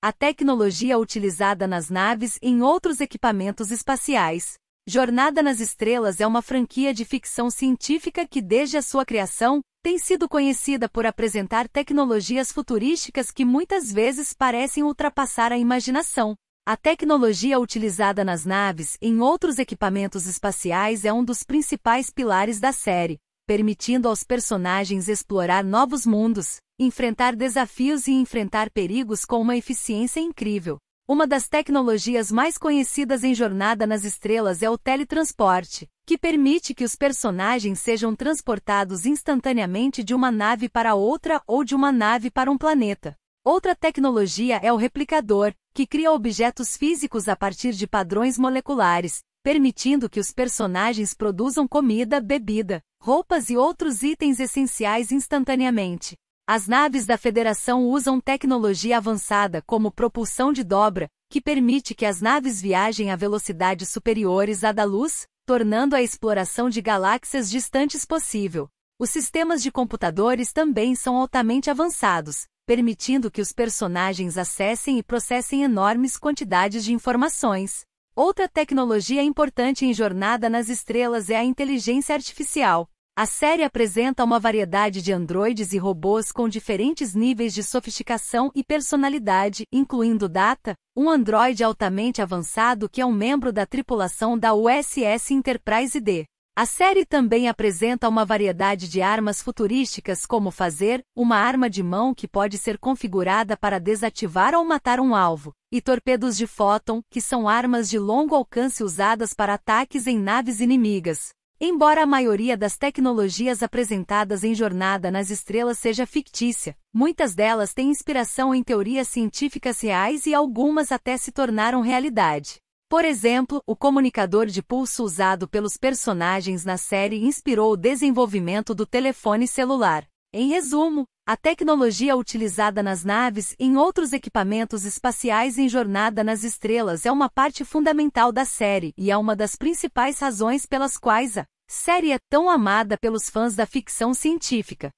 a tecnologia utilizada nas naves e em outros equipamentos espaciais. Jornada nas Estrelas é uma franquia de ficção científica que, desde a sua criação, tem sido conhecida por apresentar tecnologias futurísticas que muitas vezes parecem ultrapassar a imaginação. A tecnologia utilizada nas naves e em outros equipamentos espaciais é um dos principais pilares da série permitindo aos personagens explorar novos mundos, enfrentar desafios e enfrentar perigos com uma eficiência incrível. Uma das tecnologias mais conhecidas em Jornada nas Estrelas é o teletransporte, que permite que os personagens sejam transportados instantaneamente de uma nave para outra ou de uma nave para um planeta. Outra tecnologia é o replicador, que cria objetos físicos a partir de padrões moleculares, permitindo que os personagens produzam comida, bebida, roupas e outros itens essenciais instantaneamente. As naves da Federação usam tecnologia avançada como propulsão de dobra, que permite que as naves viajem a velocidades superiores à da luz, tornando a exploração de galáxias distantes possível. Os sistemas de computadores também são altamente avançados, permitindo que os personagens acessem e processem enormes quantidades de informações. Outra tecnologia importante em Jornada nas Estrelas é a inteligência artificial. A série apresenta uma variedade de androides e robôs com diferentes níveis de sofisticação e personalidade, incluindo Data, um androide altamente avançado que é um membro da tripulação da USS Enterprise D. A série também apresenta uma variedade de armas futurísticas como fazer uma arma de mão que pode ser configurada para desativar ou matar um alvo, e torpedos de fóton, que são armas de longo alcance usadas para ataques em naves inimigas. Embora a maioria das tecnologias apresentadas em Jornada nas Estrelas seja fictícia, muitas delas têm inspiração em teorias científicas reais e algumas até se tornaram realidade. Por exemplo, o comunicador de pulso usado pelos personagens na série inspirou o desenvolvimento do telefone celular. Em resumo, a tecnologia utilizada nas naves e em outros equipamentos espaciais em Jornada nas Estrelas é uma parte fundamental da série e é uma das principais razões pelas quais a série é tão amada pelos fãs da ficção científica.